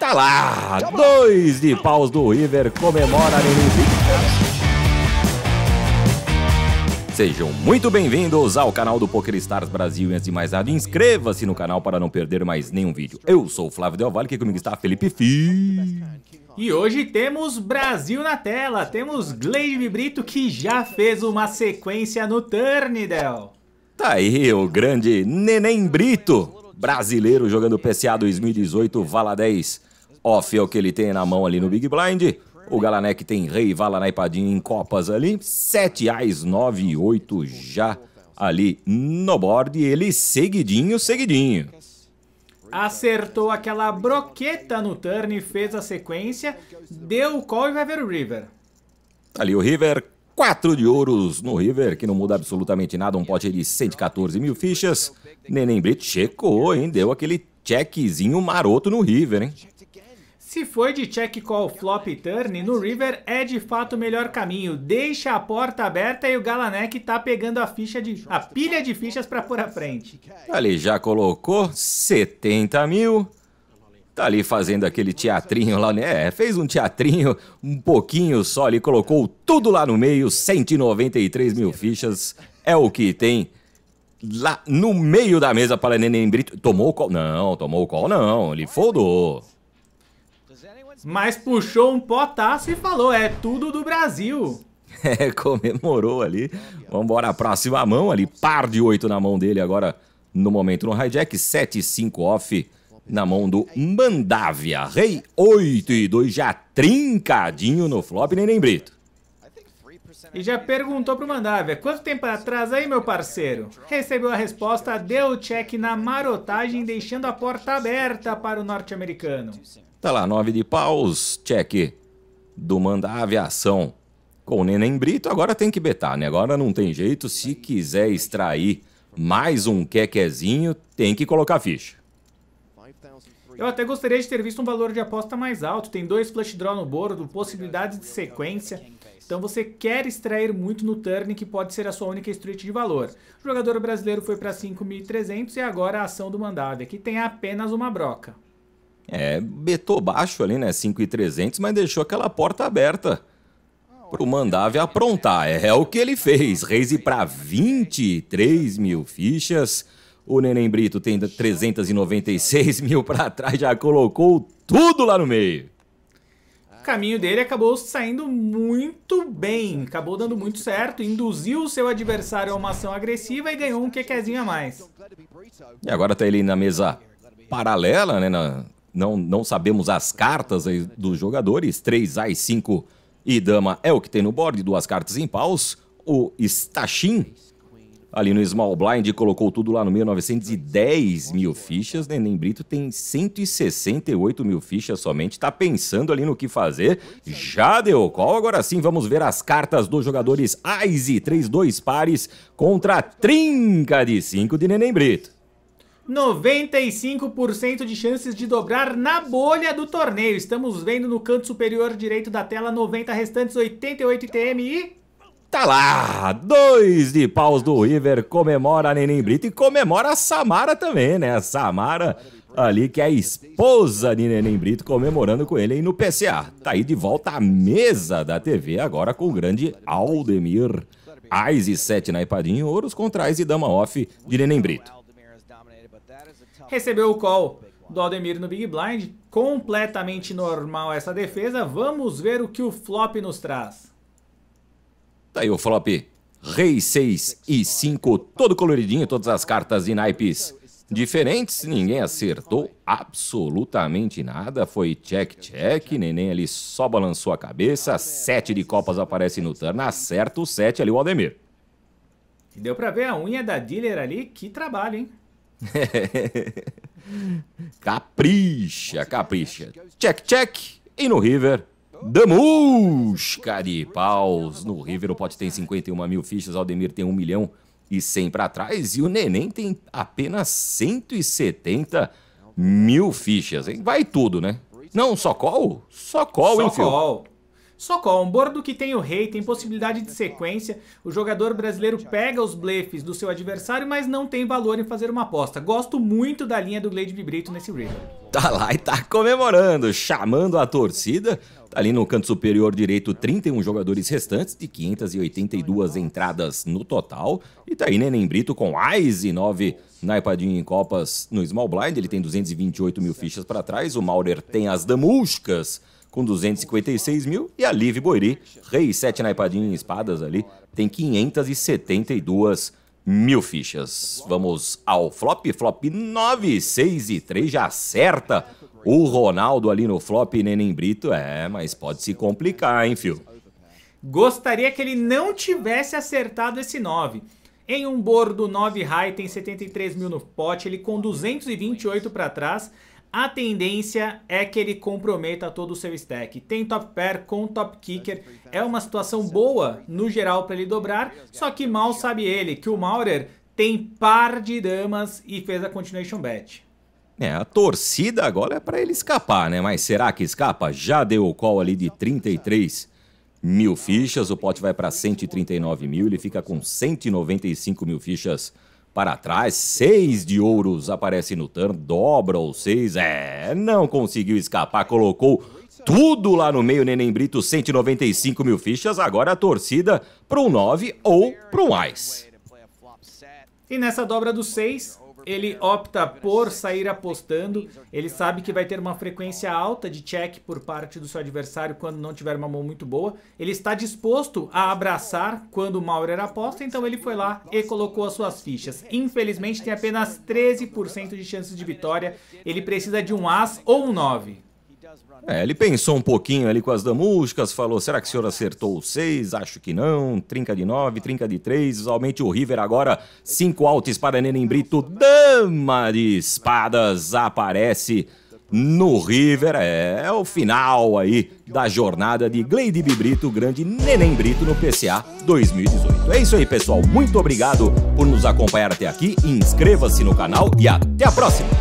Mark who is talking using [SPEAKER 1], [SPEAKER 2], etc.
[SPEAKER 1] tá lá! Dois de paus do River comemora a Sejam muito bem-vindos ao canal do Poker Stars Brasil. E antes de mais nada, inscreva-se no canal para não perder mais nenhum vídeo. Eu sou o Flávio Del Valle, que comigo está Felipe Fi.
[SPEAKER 2] E hoje temos Brasil na tela. Temos Gleide Brito, que já fez uma sequência no Turnidel.
[SPEAKER 1] Tá aí o grande Neném Brito, brasileiro jogando PCA 2018 Vala 10 off é o que ele tem na mão ali no Big Blind. O Galanec tem rei, vala, naipadinha em copas ali. 7 ás, 9 e 8 já ali no board. E ele seguidinho, seguidinho.
[SPEAKER 2] Acertou aquela broqueta no turn, fez a sequência, deu o call e vai ver o River.
[SPEAKER 1] Tá ali o River, 4 de ouros no River, que não muda absolutamente nada. Um pote de 114 mil fichas. Neném Brit checou, hein? Deu aquele checkzinho maroto no River, hein?
[SPEAKER 2] Se foi de check call flop turn, no river é de fato o melhor caminho. Deixa a porta aberta e o Galanek tá pegando a ficha de a pilha de fichas para pôr à frente.
[SPEAKER 1] Tá ali já colocou 70 mil. Tá ali fazendo aquele teatrinho lá, né? É, fez um teatrinho, um pouquinho só ali, colocou tudo lá no meio, 193 mil fichas. É o que tem lá no meio da mesa para Neném Brito. Tomou o call? Não, tomou o call não, ele foldou. Mas puxou um potássio e falou: é tudo do Brasil. É, comemorou ali. Vamos embora a próxima mão ali. Par de 8 na mão dele agora no momento no hijack. 7 e 5 off na mão do Mandávia. Rei 8 e 2 já trincadinho no flop, nem nem Brito.
[SPEAKER 2] E já perguntou pro Mandávia, quanto tempo atrás aí, meu parceiro? Recebeu a resposta, deu o check na marotagem, deixando a porta aberta para o norte-americano.
[SPEAKER 1] Tá lá, 9 de paus, check do Mandar Aviação com o Neném Brito. Agora tem que betar, né? Agora não tem jeito. Se quiser extrair mais um quequezinho, tem que colocar ficha.
[SPEAKER 2] Eu até gostaria de ter visto um valor de aposta mais alto. Tem dois flush draw no bordo, possibilidade de sequência. Então você quer extrair muito no turn, que pode ser a sua única street de valor. O jogador brasileiro foi para 5.300 e agora a ação do mandado, que tem apenas uma broca.
[SPEAKER 1] É, betou baixo ali, né? 5,300, mas deixou aquela porta aberta pro Mandave aprontar. É, é, o que ele fez. Raise para 23 mil fichas. O Neném Brito tem 396 mil para trás, já colocou tudo lá no meio.
[SPEAKER 2] O caminho dele acabou saindo muito bem, acabou dando muito certo, induziu o seu adversário a uma ação agressiva e ganhou um quequezinho a mais.
[SPEAKER 1] E agora tá ele na mesa paralela, né, na não, não sabemos as cartas dos jogadores. 3 Ais, 5 e Dama é o que tem no board, duas cartas em paus. O Stachin, ali no Small Blind, colocou tudo lá no 1910 mil fichas. Neném Brito tem 168 mil fichas somente. está pensando ali no que fazer. Já deu qual Agora sim, vamos ver as cartas dos jogadores Ais e 3, 2 pares contra a trinca de 5 de Neném Brito.
[SPEAKER 2] 95% de chances de dobrar na bolha do torneio. Estamos vendo no canto superior direito da tela 90 restantes, 88 ITM e
[SPEAKER 1] Tá lá! Dois de paus do River comemora a Neném Brito e comemora a Samara também, né? A Samara ali que é a esposa de Neném Brito comemorando com ele aí no PCA. Tá aí de volta à mesa da TV agora com o grande Aldemir. Ais e 7 na Ipadinho, ouros contra Ais e Dama Off de Neném Brito
[SPEAKER 2] recebeu o call do Aldemir no Big Blind. Completamente normal essa defesa. Vamos ver o que o flop nos traz.
[SPEAKER 1] Daí tá aí o flop. Rei 6 e 5, todo coloridinho, todas as cartas e naipes diferentes. Ninguém acertou absolutamente nada. Foi check, check. Neném ali só balançou a cabeça. Sete de copas aparece no turno. Acerta o sete ali o Aldemir.
[SPEAKER 2] Deu pra ver a unha da dealer ali. Que trabalho, hein?
[SPEAKER 1] capricha, capricha. Check, check. E no River, de paus. No River o Pote tem 51 mil fichas, Aldemir tem 1 milhão e 100 para trás. E o Neném tem apenas 170 mil fichas, hein? Vai tudo, né? Não, só call? Só call, só hein, Phil? Call.
[SPEAKER 2] Socorro, um bordo que tem o rei, tem possibilidade de sequência. O jogador brasileiro pega os blefes do seu adversário, mas não tem valor em fazer uma aposta. Gosto muito da linha do Glade Bibrito nesse river.
[SPEAKER 1] Tá lá e tá comemorando, chamando a torcida. Tá ali no canto superior direito, 31 jogadores restantes de 582 entradas no total. E tá aí Neném Brito com Ais e 9 naipadinho em Copas no Small Blind. Ele tem 228 mil fichas para trás. O Maurer tem as damuscas com 256 mil, e a Liv Boiri, rei 7 naipadinha em e espadas ali, tem 572 mil fichas. Vamos ao flop, flop 9, 6 e 3, já acerta o Ronaldo ali no flop, Neném Brito, é, mas pode se complicar, hein, fio?
[SPEAKER 2] Gostaria que ele não tivesse acertado esse 9. Em um bordo 9 high tem 73 mil no pote, ele com 228 para trás. A tendência é que ele comprometa todo o seu stack. Tem top pair com top kicker. É uma situação boa, no geral, para ele dobrar. Só que mal sabe ele que o Maurer tem par de damas e fez a continuation bet.
[SPEAKER 1] É, a torcida agora é para ele escapar, né? Mas será que escapa? Já deu o call ali de 33 mil fichas. O pote vai para 139 mil. Ele fica com 195 mil fichas para trás, seis de ouros aparece no turn, dobra os seis, é, não conseguiu escapar, colocou tudo lá no meio, Neném Brito, 195 mil fichas, agora a torcida para um nove ou para um Ice.
[SPEAKER 2] E nessa dobra do seis ele opta por sair apostando, ele sabe que vai ter uma frequência alta de check por parte do seu adversário quando não tiver uma mão muito boa. Ele está disposto a abraçar quando o Maurer aposta, então ele foi lá e colocou as suas fichas. Infelizmente tem apenas 13% de chances de vitória, ele precisa de um As ou um
[SPEAKER 1] 9. É, ele pensou um pouquinho ali com as damuscas, falou: será que o senhor ah, acertou o 6? Acho que não. Trinca de 9, trinca de 3. Aumente o River agora. 5 altos para Neném Brito. Dama de espadas aparece no River. É, é o final aí da jornada de Gleide Bibrito, grande Neném Brito no PCA 2018. É isso aí, pessoal. Muito obrigado por nos acompanhar até aqui. Inscreva-se no canal e até a próxima!